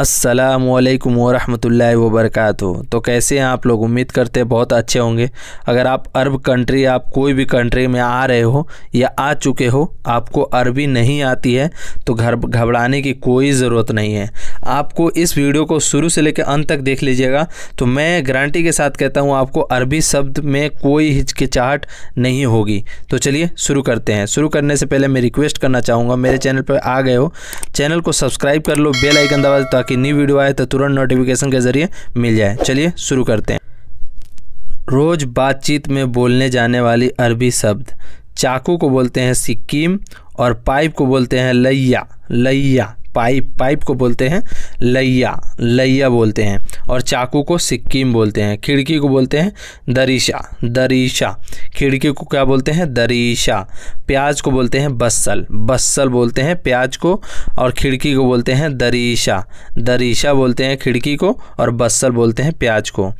असलकम वरहमल वबरक तो कैसे हैं आप लोग उम्मीद करते हैं बहुत अच्छे होंगे अगर आप अरब कंट्री आप कोई भी कंट्री में आ रहे हो या आ चुके हो आपको अरबी नहीं आती है तो घर घबराने की कोई ज़रूरत नहीं है आपको इस वीडियो को शुरू से लेकर अंत तक देख लीजिएगा तो मैं गारंटी के साथ कहता हूँ आपको अरबी शब्द में कोई हिचकिचाहट नहीं होगी तो चलिए शुरू करते हैं शुरू करने से पहले मैं रिक्वेस्ट करना चाहूँगा मेरे चैनल पर आ गए हो चैनल को सब्सक्राइब कर लो बेलाइकन आइकन दबा ताकि न्यू वीडियो आए तो तुरंत नोटिफिकेशन के ज़रिए मिल जाए चलिए शुरू करते हैं रोज़ बातचीत में बोलने जाने वाली अरबी शब्द चाकू को बोलते हैं सिक्किम और पाइप को बोलते हैं लैया लैया पाइप पाइप को बोलते हैं लैया लैया बोलते हैं और चाकू को सिक्किम बोलते हैं खिड़की को बोलते हैं दरीशा दरीशा खिड़की को क्या बोलते हैं दरीशा प्याज को बोलते हैं बस्सल बस्सल बोलते हैं प्याज को और खिड़की को बोलते हैं दरीशा दरीशा बोलते हैं खिड़की को और बस्सल बोलते हैं प्याज को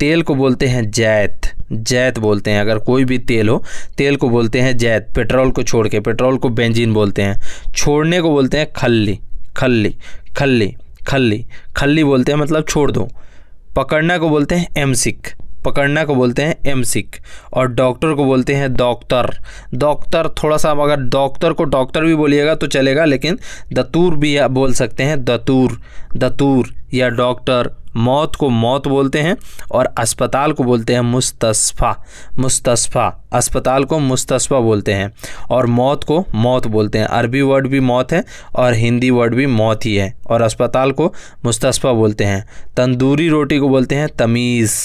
तेल को बोलते हैं जैत जैत बोलते हैं अगर कोई भी तेल हो तेल को बोलते हैं जैत पेट्रोल को छोड़ के पेट्रोल को बेंजीन बोलते हैं छोड़ने को बोलते हैं खल्ली खल्ली खल्ली खल्ली खल्ली बोलते हैं मतलब छोड़ दो पकड़ना को बोलते हैं एम सिक पकड़ना को बोलते हैं एम सिक और डॉक्टर को बोलते हैं डॉक्टर डॉक्टर थोड़ा सा अगर डॉक्टर को डॉक्टर भी बोलिएगा तो चलेगा लेकिन दतूर भी बोल सकते हैं दतूर दतूर या डॉक्टर मौत को मौत बोलते हैं और अस्पताल को बोलते हैं मुस्तफ़ा मुस्तफ़ा अस्पताल को मुस्तफ़ा बोलते हैं और मौत को मौत बोलते हैं अरबी वर्ड भी मौत है और हिंदी वर्ड भी मौत ही है और अस्पताल को मुस्तफ़ा बोलते हैं तंदूरी रोटी को बोलते हैं तमीज़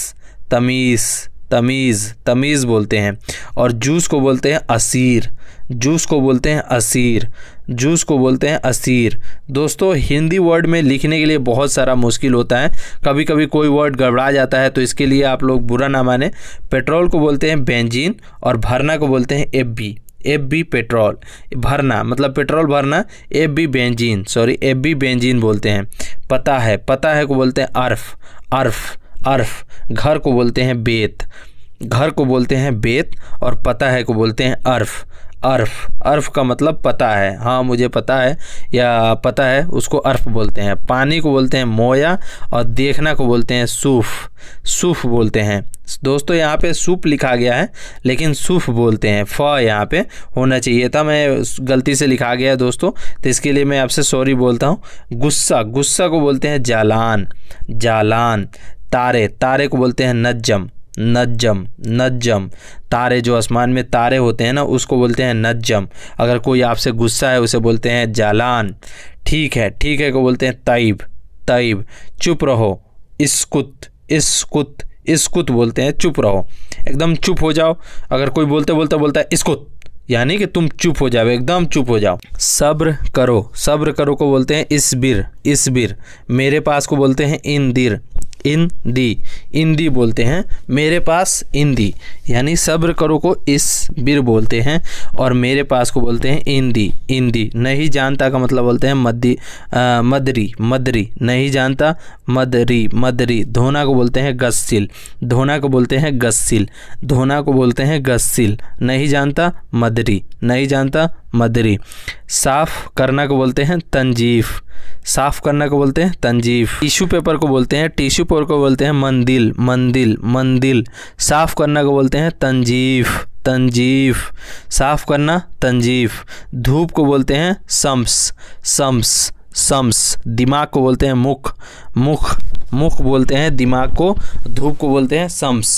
तमीज़ तमीज़ तमीज़ बोलते हैं और जूस को बोलते हैं असीर जूस को बोलते हैं असीर जूस को बोलते हैं असीर दोस्तों हिंदी वर्ड में लिखने के लिए बहुत सारा मुश्किल होता है कभी कभी कोई वर्ड गड़बड़ा जाता है तो इसके लिए आप लोग बुरा ना माने पेट्रोल को बोलते हैं बेंजीन और भरना को बोलते हैं एफ बी एफ बी पेट्रोल भरना मतलब पेट्रोल भरना एफ बी बेंजीन सॉरी एफ बी बेंजीन बोलते हैं पता है पता है को बोलते हैं अर्फ अर्फ अर्फ घर को बोलते हैं बेत घर को बोलते हैं बेत और पता है को बोलते हैं अर्फ अर्फ अर्फ का मतलब पता है हाँ मुझे पता है या पता है उसको अर्फ बोलते हैं पानी को बोलते हैं मोया और देखना को बोलते हैं सूफ सूफ बोलते हैं दोस्तों यहाँ पे सूप लिखा गया है लेकिन सूफ बोलते हैं फ यहाँ पे होना चाहिए था मैं गलती से लिखा गया दोस्तों तो इसके लिए मैं आपसे सॉरी बोलता हूँ गुस्सा गुस्सा को बोलते हैं जालान जालान तारे तारे को बोलते हैं नज्जम नजम नजम तारे जो आसमान में तारे होते हैं ना उसको बोलते हैं नजम अगर कोई आपसे गुस्सा है उसे बोलते हैं जालान ठीक है ठीक है को बोलते हैं तइब तइब चुप रहो इसकुत इसकुत इसकुत बोलते हैं चुप रहो एकदम चुप हो जाओ अगर कोई बोलते बोलते बोलता है इसकुत यानी कि तुम चुप हो जाओ एकदम चुप हो जाओ सब्र करो सब्र करो को बोलते हैं इस इस इसबिर मेरे पास को बोलते हैं इंदिर इन दी इन दी बोलते हैं मेरे पास इन दी यानी सब्र करो को इस बिर बोलते हैं और मेरे पास को बोलते हैं इन दी इन दी नहीं जानता का मतलब बोलते हैं मदी मदरी मदरी नहीं जानता मदरी मदरी धोना को बोलते हैं गस्सिल धोना को बोलते हैं गस्सिल धोना को बोलते हैं गस्सिल नहीं जानता मदरी नहीं जानता मदरी साफ़ करना को बोलते हैं तंजीफ़ साफ़ करना को बोलते हैं तंजीफ टिश्यू पेपर को बोलते हैं टिश्यू पेपर को बोलते हैं मंदिल मंदिल मंदिल साफ़ करना को बोलते हैं तंजीफ तंजीफ साफ़ करना तंजीफ धूप को बोलते हैं सम्स सम्स सम्स दिमाग को बोलते हैं मुख मुख मुख बोलते हैं दिमाग को धूप को बोलते हैं सम्स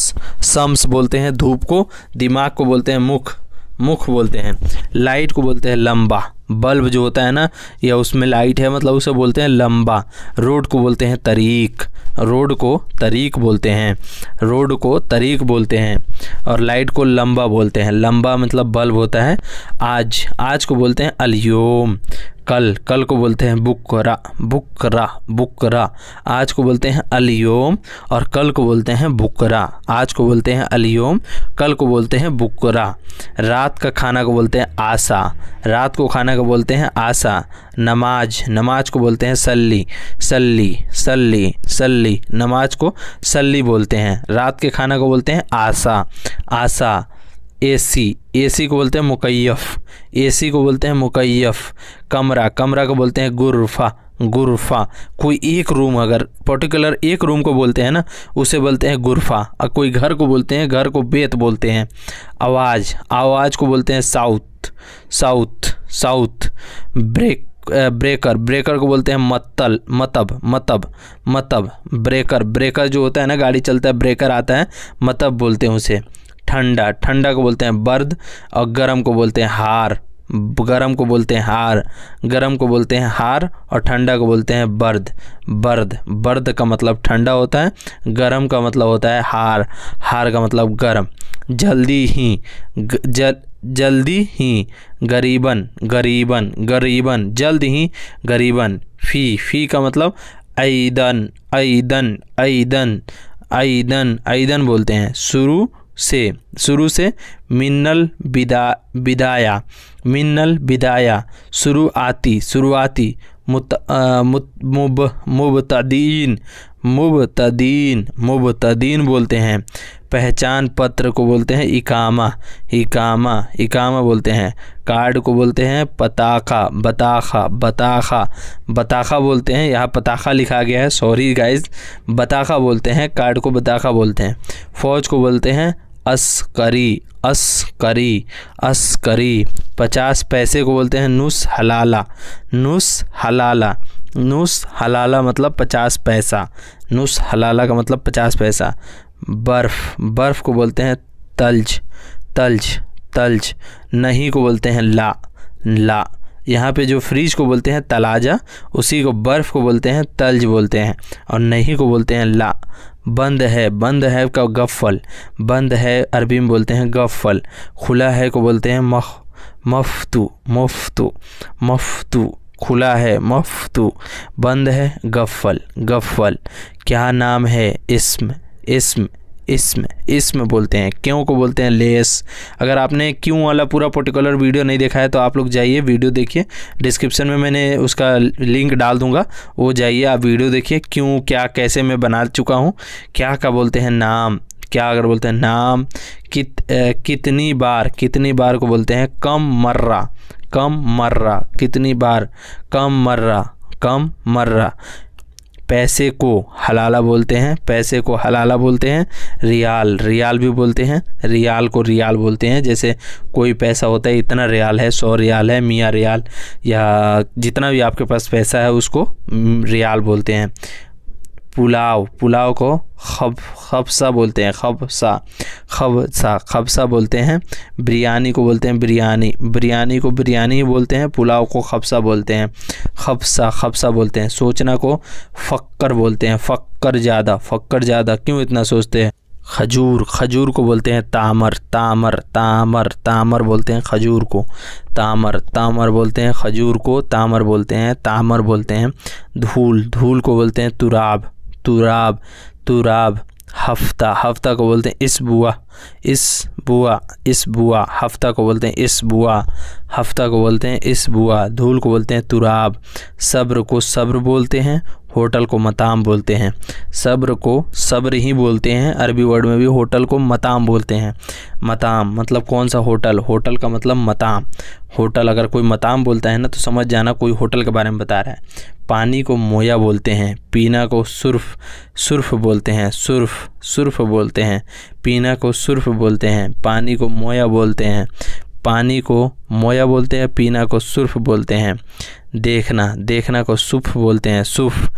सम्स बोलते हैं धूप को दिमाग को बोलते हैं मुख मुख बोलते हैं लाइट को बोलते हैं लंबा बल्ब जो होता है ना या उसमें लाइट है मतलब उसे बोलते हैं लंबा रोड को बोलते हैं तरीक रोड को तरीक बोलते हैं रोड को तरीक बोलते हैं और लाइट को लंबा बोलते हैं लंबा मतलब बल्ब होता है आज आज को बोलते हैं अलियोम कल कल को बोलते हैं बुकरा बुकरा बुकरा आज को बोलते हैं अलियोम और कल को बोलते हैं बुकरा आज को बोलते हैं अलियोम कल को बोलते हैं बुकरा रात का खाना को बोलते हैं आशा रात को खाना को बोलते हैं आशा नमाज नमाज को बोलते हैं सल्ली सल्ली सल्ली सल्ली सल्ली नमाज को सल्ली बोलते हैं रात के खाना को बोलते हैं ए सी एसी एसी को बोलते हैं मुकैफ़ एसी को बोलते हैं मुकैफ़ कमरा कमरा को बोलते हैं गुरफा गुरफा कोई एक रूम अगर पर्टिकुलर एक रूम को बोलते हैं ना उसे बोलते हैं गुरफा और कोई घर को बोलते हैं घर को बेत बोलते हैं आवाज़ आवाज़ को बोलते हैं साउथ साउथ साउथ ब्रेक ब्रेकर ब्रेकर को बोलते हैं मतल मतब मतब मतब ब्रेकर ब्रेकर जो होता है ना गाड़ी चलता है ब्रेकर आता है मतब बोलते हैं उसे ठंडा ठंडा को बोलते हैं बर्द और गर्म को बोलते हैं हार गर्म को बोलते हैं हार गर्म को बोलते हैं हार और ठंडा को बोलते हैं बर्द बर्द बर्द का मतलब ठंडा होता है गर्म का मतलब होता है हार हार का मतलब गर्म जल्दी ही जल जल्दी ही गरीबन गरीबन गरीबन जल्द ही गरीबन फ़ी फ़ी का मतलब ऐदन ऐदन ऐदन ऐदन ऐदन बोलते हैं शुरू से शुरू से मिन्नल बिदा बिदाया मिन्नल बिदाया शुरुआती शुरुआती मुत, मुत मुब मुबतदीन मुबतदीन मुबतदीन बोलते हैं पहचान पत्र को बोलते हैं इकामा इकामा इकामा बोलते हैं कार्ड को बोलते हैं पताखा बताखा बताखा बताखा बोलते हैं यहाँ पताखा लिखा गया है सॉरी गाइज बताखा बोलते हैं कार्ड को बताखा बोलते हैं फ़ौज को बोलते हैं अस्करी अस्करी अस्करी पचास पैसे को बोलते हैं नुस हलाला नुस हलाला नुस हलाला मतलब पचास पैसा नुस हलाला का मतलब पचास पैसा बर्फ़ बर्फ़ को बोलते हैं तल्ज तल्ज तल्ज नहीं को बोलते हैं ला ला यहाँ पे जो फ्रिज को बोलते हैं तलाजा उसी को बर्फ़ को बोलते हैं तल्ज बोलते हैं और नहीं को बोलते हैं ला बंद है बंद है का गफ़ल बंद है अरबी में बोलते हैं गफ़ल खुला है को बोलते हैं मख मफ्तू मुफ्तू मफ्तू खुला है मफ्तू बंद है गफ़ल गफ़ल क्या नाम है इसम इसम इसम इसम बोलते हैं क्यों को बोलते हैं लेस अगर आपने क्यों वाला पूरा पर्टिकुलर वीडियो नहीं देखा है तो आप लोग जाइए वीडियो देखिए डिस्क्रिप्शन में मैंने उसका लिंक डाल दूंगा वो जाइए आप वीडियो देखिए क्यों क्या कैसे मैं बना चुका हूँ क्या का बोलते हैं नाम क्या अगर बोलते हैं नाम कित ए, कितनी बार कितनी बार को बोलते हैं कम मर्रा कम मर्रा कितनी बार कम मर्रा कम मर्रा पैसे को हलाला बोलते हैं पैसे को हलाला बोलते हैं रियाल रियाल भी बोलते हैं रियाल को रियाल बोलते हैं जैसे कोई पैसा होता है इतना रियाल है सौ रियाल है मियाँ रियाल या जितना भी आपके पास पैसा है उसको रियाल बोलते हैं पुलाव पुलाव को खब खबसा बोलते हैं खबसा खबसा खबसा बोलते हैं बिरयानी को बोलते हैं बिरयानी बिरयानी को बिरयानी बोलते हैं पुलाव को खबसा बोलते हैं खबसा खबसा बोलते हैं सोचना को फक्कर बोलते हैं फक्कर ज़्यादा फक्कर ज़्यादा क्यों इतना सोचते हैं खजूर खजूर को बोलते हैं तामर तामर तामर तामर बोलते हैं खजूर को तामर तामर बोलते हैं खजूर को तामर बोलते हैं तामर बोलते हैं धूल धूल को बोलते हैं तुराब तुराब तुराब हफ्ता हफ्ता को बोलते हैं इस बुआ इस बुआ इस बुआ हफ्ता को बोलते हैं इस बुआ हफ्ता को बोलते हैं इस बुआ धूल को बोलते हैं तुराब सब्र को सब्र बोलते हैं होटल को मताम बोलते हैं सब्र को सब्र ही बोलते हैं अरबी वर्ड में भी होटल को मताम बोलते हैं मताम मतलब कौन सा होटल होटल का मतलब मताम होटल अगर कोई मताम बोलता है ना तो समझ जाना कोई होटल के बारे में बता रहा है पानी को मोया बोलते हैं पीना को सुर्फ सुर्फ बोलते हैं सुर्फ सुर्फ बोलते हैं पीना को सुर्फ बोलते हैं पानी को मोया बोलते हैं पानी को मोया बोलते हैं पीना को सुर्फ बोलते हैं देखना देखना को सुफ बोलते हैं सुफ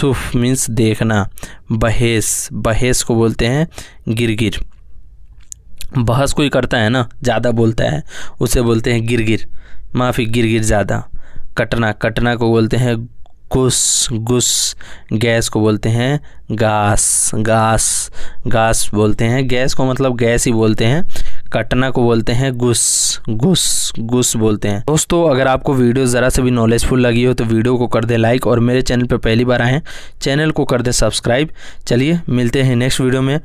सुफ मीन्स देखना बहेस बहेस को बोलते हैं गिरगिर बहस कोई करता है ना ज़्यादा बोलता है उसे बोलते हैं गिरगिर माफ़ी गिरगिर ज़्यादा कटना कटना को बोलते हैं गुस गुस गैस को बोलते हैं गास गास गास बोलते हैं गैस को मतलब गैस ही बोलते हैं कटना को बोलते हैं घुस घुस घुस बोलते हैं दोस्तों अगर आपको वीडियो ज़रा से भी नॉलेजफुल लगी हो तो वीडियो को कर दे लाइक और मेरे चैनल पर पहली बार आएँ चैनल को कर दे सब्सक्राइब चलिए मिलते हैं नेक्स्ट वीडियो में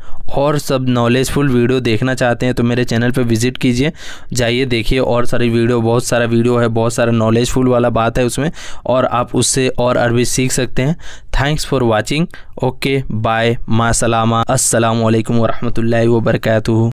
और सब नॉलेजफुल वीडियो देखना चाहते हैं तो मेरे चैनल पर विजिट कीजिए जाइए देखिए और सारी वीडियो बहुत सारा वीडियो है बहुत सारा नॉलेजफुल वाला बात है उसमें और आप उससे और अरबी सीख सकते हैं thanks for watching okay bye माँ सलामा असलकम वरहमल वर्का